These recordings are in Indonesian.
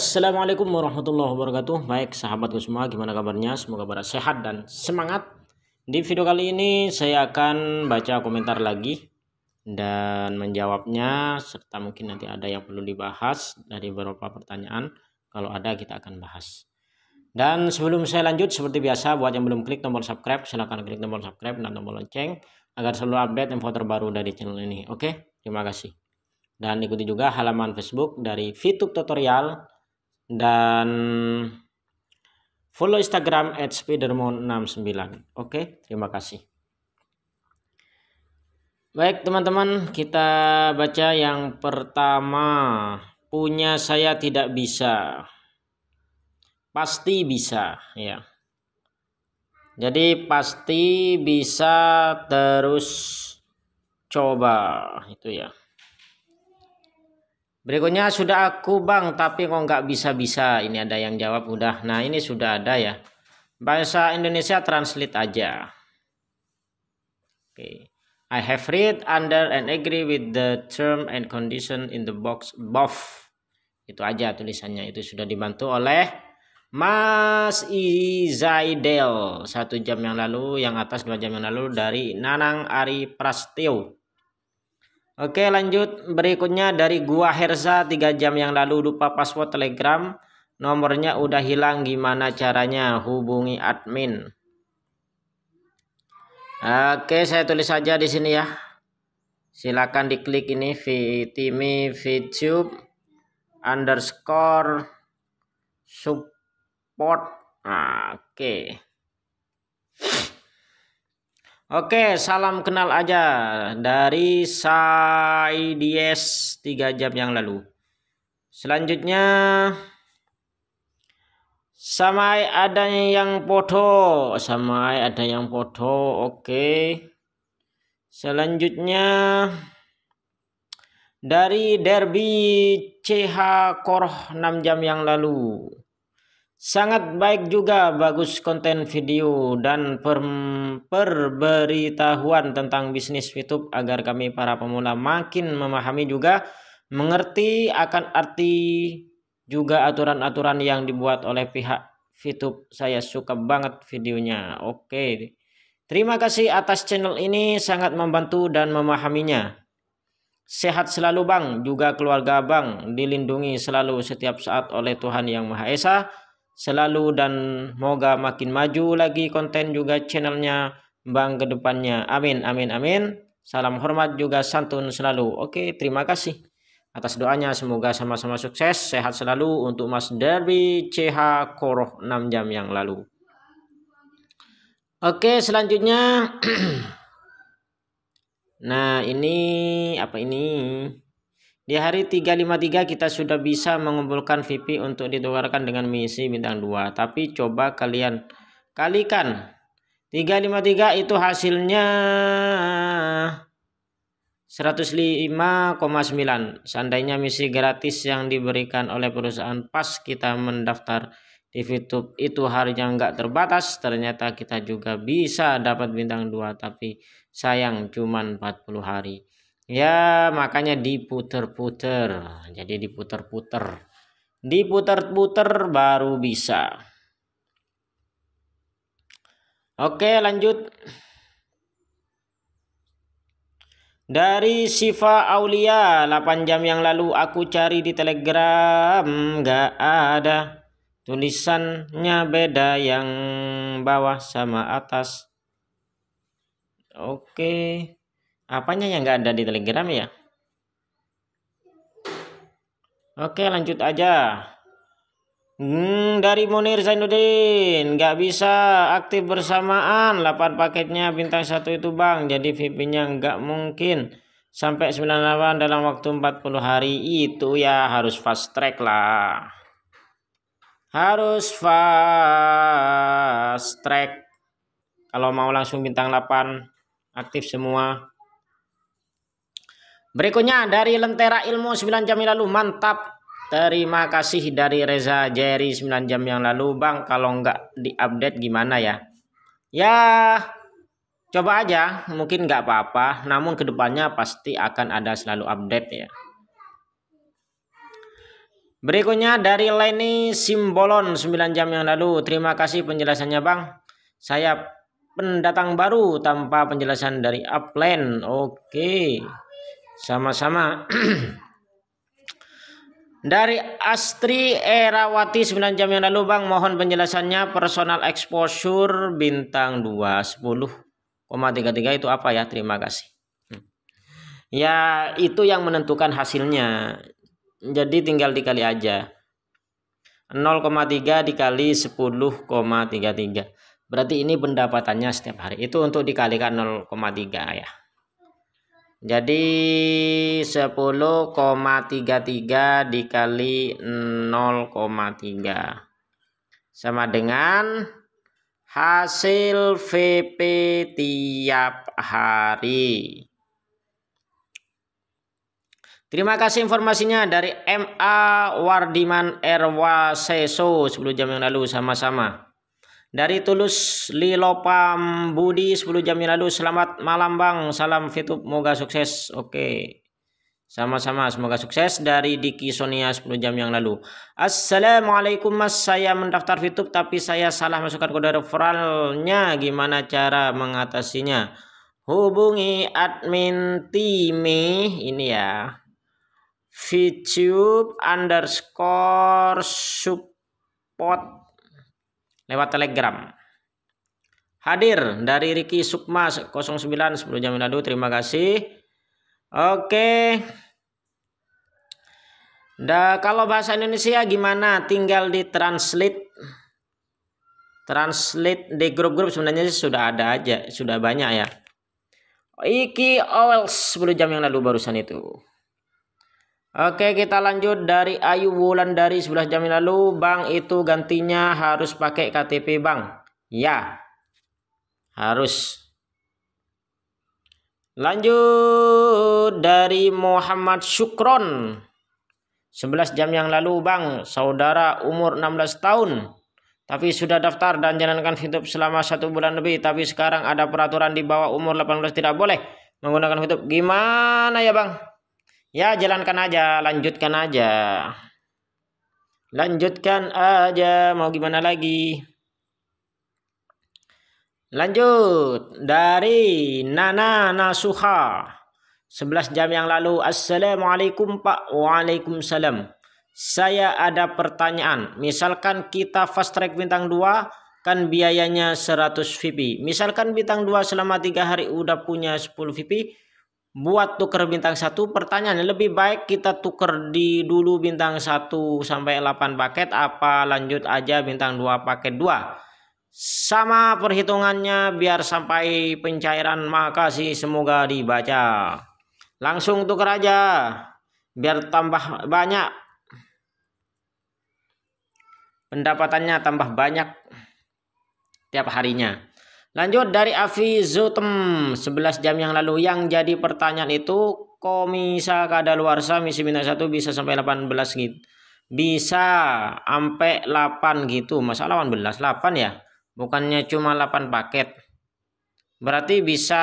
Assalamualaikum warahmatullahi wabarakatuh Baik sahabatku semua gimana kabarnya Semoga berat sehat dan semangat Di video kali ini saya akan baca komentar lagi Dan menjawabnya Serta mungkin nanti ada yang perlu dibahas Dari beberapa pertanyaan Kalau ada kita akan bahas dan sebelum saya lanjut seperti biasa buat yang belum klik tombol subscribe silahkan klik tombol subscribe dan tombol lonceng agar selalu update info terbaru dari channel ini. Oke, terima kasih. Dan ikuti juga halaman Facebook dari Fitup Tutorial dan follow Instagram at @spidermon69. Oke, terima kasih. Baik, teman-teman, kita baca yang pertama. Punya saya tidak bisa. Pasti bisa, ya. Jadi pasti bisa terus coba itu ya. Berikutnya sudah aku bang tapi kok nggak bisa-bisa. Ini ada yang jawab udah. Nah ini sudah ada ya. Bahasa Indonesia translate aja. Oke. Okay. I have read under and agree with the term and condition in the box above. Itu aja tulisannya. Itu sudah dibantu oleh Mas Izaidel satu jam yang lalu, yang atas dua jam yang lalu dari Nanang Ari Prastio. Oke lanjut berikutnya dari gua Herza 3 jam yang lalu lupa password telegram nomornya udah hilang gimana caranya hubungi admin Oke saya tulis saja di sini ya silakan diklik ini Vitimi Vtube underscore support nah, oke okay. Oke, salam kenal aja dari Saidies 3 jam yang lalu. Selanjutnya sama ada yang foto, sama ada yang foto. Oke. Selanjutnya dari Derby CH Koroh 6 jam yang lalu. Sangat baik juga bagus konten video dan per, perberitahuan tentang bisnis YouTube agar kami para pemula makin memahami juga mengerti akan arti juga aturan-aturan yang dibuat oleh pihak YouTube. Saya suka banget videonya. Oke. Terima kasih atas channel ini sangat membantu dan memahaminya. Sehat selalu Bang, juga keluarga Bang dilindungi selalu setiap saat oleh Tuhan Yang Maha Esa selalu dan moga makin maju lagi konten juga channelnya bang kedepannya amin amin amin salam hormat juga santun selalu oke terima kasih atas doanya semoga sama-sama sukses sehat selalu untuk mas Derby CH Koroh 6 jam yang lalu oke selanjutnya nah ini apa ini di hari 353 kita sudah bisa mengumpulkan VP untuk ditukarkan dengan misi bintang 2. Tapi coba kalian kalikan. 353 itu hasilnya 105,9. Seandainya misi gratis yang diberikan oleh perusahaan pas kita mendaftar di YouTube itu hari yang nggak terbatas. Ternyata kita juga bisa dapat bintang 2 tapi sayang cuman 40 hari ya makanya diputer-puter jadi diputer-puter diputer-puter baru bisa oke lanjut dari Siva Aulia 8 jam yang lalu aku cari di telegram gak ada tulisannya beda yang bawah sama atas oke apanya yang nggak ada di telegram ya oke lanjut aja Hmm, dari Munir Zainuddin nggak bisa aktif bersamaan 8 paketnya bintang satu itu bang jadi vip nya nggak mungkin sampai 98 dalam waktu 40 hari itu ya harus fast track lah harus fast track kalau mau langsung bintang 8 aktif semua Berikutnya dari Lentera Ilmu 9 jam yang lalu mantap. Terima kasih dari Reza Jerry 9 jam yang lalu Bang kalau nggak diupdate gimana ya? Ya coba aja mungkin nggak apa-apa namun kedepannya pasti akan ada selalu update ya. Berikutnya dari Leni Simbolon 9 jam yang lalu. Terima kasih penjelasannya Bang. Saya pendatang baru tanpa penjelasan dari upline. Oke. Okay. Sama-sama. Dari Astri Erawati 9 jam yang lalu Bang mohon penjelasannya personal exposure bintang 2 10,33 itu apa ya terima kasih hmm. ya itu yang menentukan hasilnya jadi tinggal dikali aja 0,3 dikali 10,33 berarti ini pendapatannya setiap hari itu untuk dikalikan 0,3 ya jadi 10,33 dikali 0,3 sama dengan hasil VP tiap hari. Terima kasih informasinya dari MA Wardiman Erwa Seso 10 jam yang lalu sama-sama. Dari Tulus Lilopam Budi 10 jam yang lalu. Selamat malam Bang. Salam Fitup. Moga sukses. Oke. Sama-sama. Semoga sukses. Dari Diki Sonia 10 jam yang lalu. Assalamualaikum Mas. Saya mendaftar Fitup tapi saya salah masukkan kode referralnya. Gimana cara mengatasinya? Hubungi admin Timi. Ini ya. Fitup underscore support lewat telegram. Hadir dari Riki Sukma 09 10 jam lalu. Terima kasih. Oke. Da, kalau bahasa Indonesia gimana? Tinggal di translate. Translate di grup-grup sebenarnya sudah ada aja, sudah banyak ya. Iki Owls 10 jam yang lalu barusan itu. Oke kita lanjut dari Ayu Wulan dari 11 jam lalu bang itu gantinya harus pakai KTP bang. ya harus lanjut dari Muhammad Syukron sebelas jam yang lalu bang saudara umur 16 tahun tapi sudah daftar dan jalankan hidup selama satu bulan lebih tapi sekarang ada peraturan di bawah umur 18 tidak boleh menggunakan hidup gimana ya bang Ya jalankan aja, lanjutkan aja. Lanjutkan aja, mau gimana lagi? Lanjut dari Nana Nasuha. 11 jam yang lalu. Assalamualaikum Pak. Waalaikumsalam. Saya ada pertanyaan. Misalkan kita fast track bintang 2 kan biayanya 100 VIP. Misalkan bintang 2 selama 3 hari udah punya 10 VIP buat tuker bintang satu pertanyaannya lebih baik kita tuker di dulu bintang 1 sampai 8 paket apa lanjut aja bintang 2 paket 2 sama perhitungannya biar sampai pencairan makasih semoga dibaca langsung tuker aja biar tambah banyak pendapatannya tambah banyak tiap harinya Lanjut dari Afizutem 11 jam yang lalu yang jadi pertanyaan itu komisa kadaluarsa misi minus satu bisa sampai 18 gitu. Bisa sampai 8 gitu. Masalah 18 8 ya. Bukannya cuma 8 paket. Berarti bisa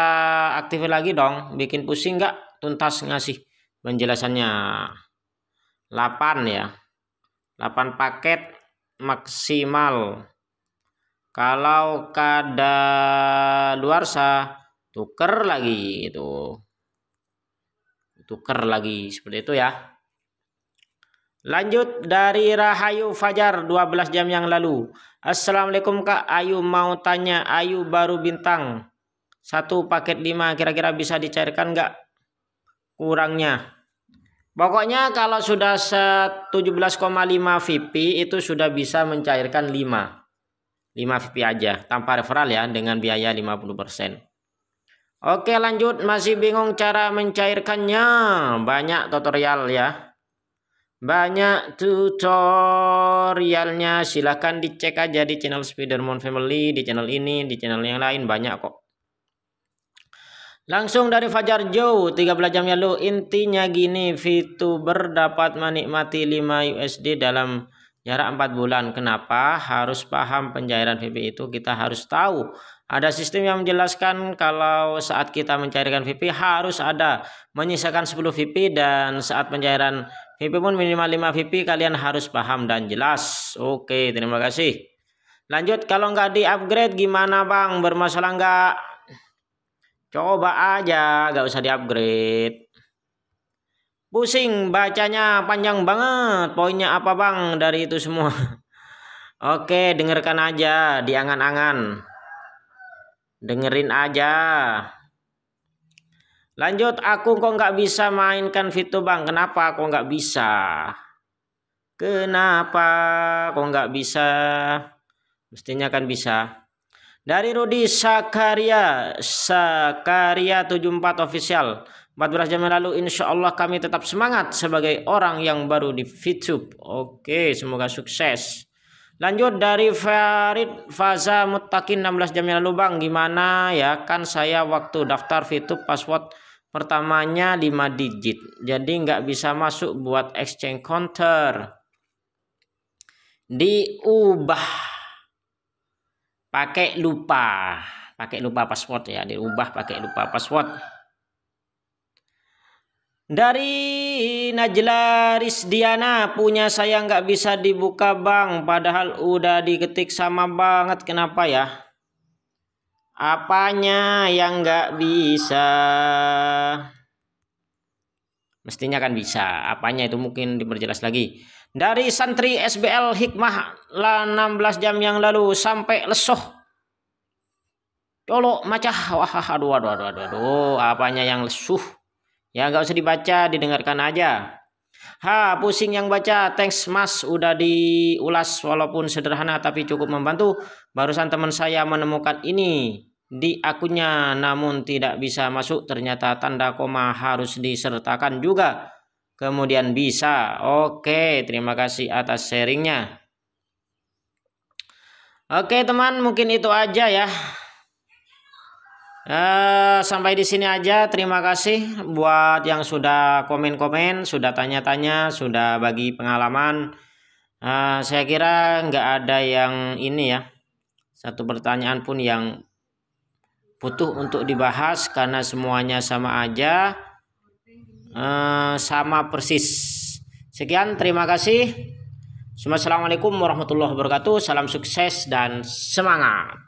aktif lagi dong. Bikin pusing nggak tuntas ngasih penjelasannya. 8 ya. 8 paket maksimal kalau kada luar sah, tuker lagi itu. Tuker lagi seperti itu ya. Lanjut dari Rahayu Fajar 12 jam yang lalu. Assalamualaikum Kak Ayu mau tanya Ayu baru bintang. Satu paket lima kira-kira bisa dicairkan nggak kurangnya? Pokoknya kalau sudah 17,5 VP itu sudah bisa mencairkan 5. 5 VP aja tanpa referral ya dengan biaya 50%. Oke lanjut masih bingung cara mencairkannya banyak tutorial ya banyak tutorialnya silahkan dicek aja di channel Spiderman Family di channel ini di channel yang lain banyak kok Langsung dari Fajar Joe, 13 jam lalu intinya gini, VTuber dapat menikmati 5 USD dalam jarak 4 bulan. Kenapa harus paham pencairan VP itu? Kita harus tahu. Ada sistem yang menjelaskan kalau saat kita mencairkan VP harus ada menyisakan 10 VP dan saat pencairan VP pun minimal 5 VP kalian harus paham dan jelas. Oke, terima kasih. Lanjut kalau nggak di-upgrade gimana Bang? Bermasalah nggak? Coba aja, nggak usah di-upgrade. Pusing bacanya panjang banget. Poinnya apa bang dari itu semua? Oke dengarkan aja diangan angan Dengerin aja. Lanjut aku kok nggak bisa mainkan fitur bang. Kenapa kok nggak bisa? Kenapa kok nggak bisa? Mestinya kan bisa. Dari Rudi Sakaria, Sakaria 74 official. 14 jam yang lalu insya Allah kami tetap semangat sebagai orang yang baru di VTube. Oke, semoga sukses. Lanjut dari Farid Faza Mutakin 16 jam yang lalu Bang. Gimana ya kan saya waktu daftar VTube password pertamanya 5 digit. Jadi nggak bisa masuk buat exchange counter. Diubah pakai lupa pakai lupa password ya diubah pakai lupa password dari Najla Rizdiana punya saya nggak bisa dibuka bang padahal udah diketik sama banget kenapa ya apanya yang nggak bisa Mestinya kan bisa. Apanya itu mungkin diperjelas lagi. Dari santri SBL Hikmah lah 16 jam yang lalu sampai lesoh. Colok macah. Wah, aduh, aduh, aduh, aduh, aduh. Apanya yang lesuh. Ya nggak usah dibaca, didengarkan aja. Ha, pusing yang baca. Thanks Mas udah diulas walaupun sederhana tapi cukup membantu. Barusan teman saya menemukan ini di akunnya namun tidak bisa masuk ternyata tanda koma harus disertakan juga kemudian bisa oke terima kasih atas sharingnya oke teman mungkin itu aja ya Uh, sampai di sini aja. Terima kasih buat yang sudah komen-komen, sudah tanya-tanya, sudah bagi pengalaman. Uh, saya kira nggak ada yang ini ya, satu pertanyaan pun yang butuh untuk dibahas karena semuanya sama aja eh, sama persis sekian terima kasih Assalamualaikum warahmatullahi wabarakatuh salam sukses dan semangat